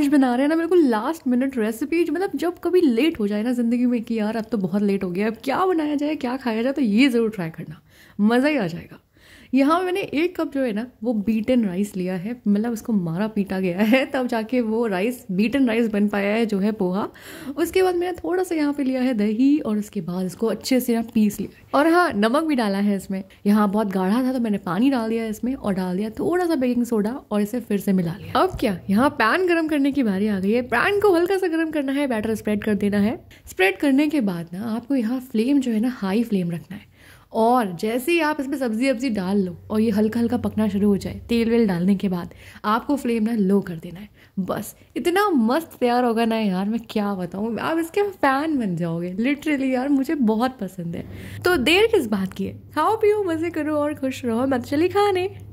आज बना रहे हैं ना बिल्कुल लास्ट मिनट रेसिपी मतलब जब कभी लेट हो जाए ना ज़िंदगी में कि यार अब तो बहुत लेट हो गया अब क्या बनाया जाए क्या खाया जाए तो ये ज़रूर ट्राई करना मज़ा ही आ जाएगा यहाँ मैंने एक कप जो है ना वो बीटन राइस लिया है मतलब उसको मारा पीटा गया है तब जाके वो राइस बीटन राइस बन पाया है जो है पोहा उसके बाद मैंने थोड़ा सा यहाँ पे लिया है दही और उसके बाद इसको अच्छे से यहाँ पीस लिया और हाँ नमक भी डाला है इसमें यहाँ बहुत गाढ़ा था तो मैंने पानी डाल दिया इसमें और डाल दिया थोड़ा सा बेकिंग सोडा और इसे फिर से मिला लिया अब क्या यहाँ पैन गर्म करने की बारी आ गई है पैन को हल्का सा गर्म करना है बैटर स्प्रेड कर देना है स्प्रेड करने के बाद ना आपको यहाँ फ्लेम जो है ना हाई फ्लेम रखना है और जैसे ही आप इसमें सब्ज़ी वब्जी डाल लो और ये हल्का हल्का पकना शुरू हो जाए तेल वेल डालने के बाद आपको फ्लेम ना लो कर देना है बस इतना मस्त तैयार होगा ना यार मैं क्या बताऊँ आप इसके फ़ैन बन जाओगे लिटरली यार मुझे बहुत पसंद है तो देर किस बात की है खाओ पियो मज़े करो और खुश रहो मत चली खाने